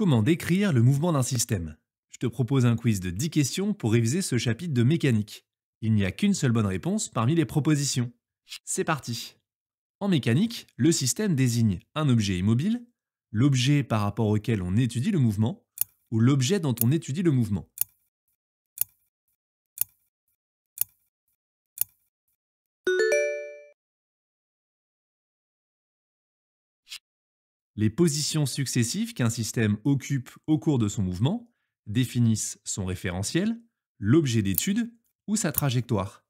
Comment décrire le mouvement d'un système Je te propose un quiz de 10 questions pour réviser ce chapitre de mécanique. Il n'y a qu'une seule bonne réponse parmi les propositions. C'est parti En mécanique, le système désigne un objet immobile, l'objet par rapport auquel on étudie le mouvement, ou l'objet dont on étudie le mouvement. Les positions successives qu'un système occupe au cours de son mouvement définissent son référentiel, l'objet d'étude ou sa trajectoire.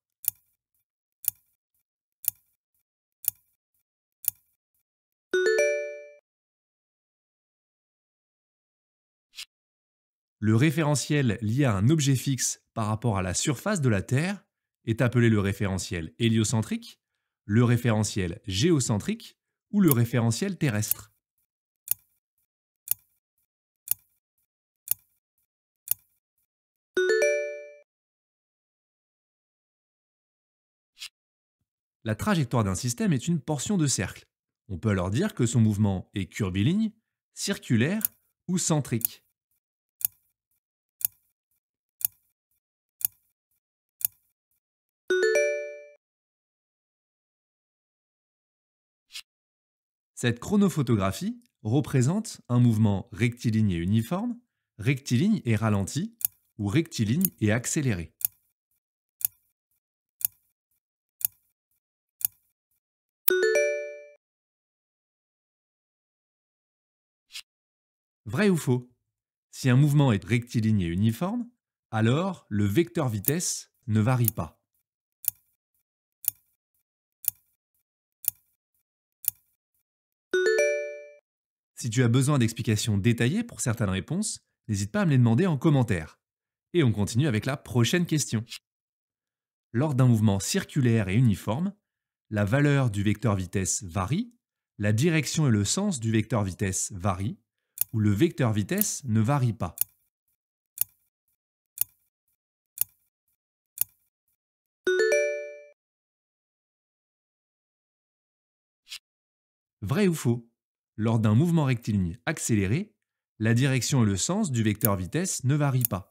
Le référentiel lié à un objet fixe par rapport à la surface de la Terre est appelé le référentiel héliocentrique, le référentiel géocentrique ou le référentiel terrestre. La trajectoire d'un système est une portion de cercle. On peut alors dire que son mouvement est curviligne, circulaire ou centrique. Cette chronophotographie représente un mouvement rectiligne et uniforme, rectiligne et ralenti, ou rectiligne et accéléré. Vrai ou faux Si un mouvement est rectiligne et uniforme, alors le vecteur vitesse ne varie pas. Si tu as besoin d'explications détaillées pour certaines réponses, n'hésite pas à me les demander en commentaire. Et on continue avec la prochaine question. Lors d'un mouvement circulaire et uniforme, la valeur du vecteur vitesse varie, la direction et le sens du vecteur vitesse varient, où le vecteur vitesse ne varie pas. Vrai ou faux Lors d'un mouvement rectiligne accéléré, la direction et le sens du vecteur vitesse ne varient pas.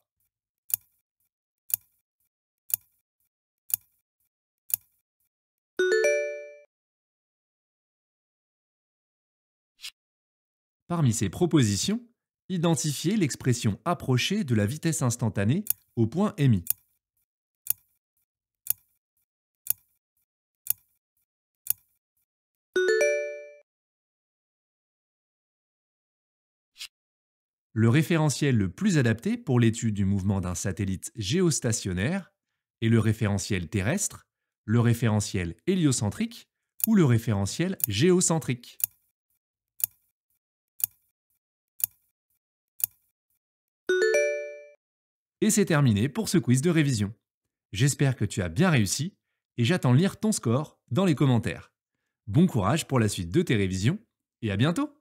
Parmi ces propositions, identifier l'expression approchée de la vitesse instantanée au point émis. Le référentiel le plus adapté pour l'étude du mouvement d'un satellite géostationnaire est le référentiel terrestre, le référentiel héliocentrique ou le référentiel géocentrique. Et c'est terminé pour ce quiz de révision. J'espère que tu as bien réussi et j'attends lire ton score dans les commentaires. Bon courage pour la suite de tes révisions et à bientôt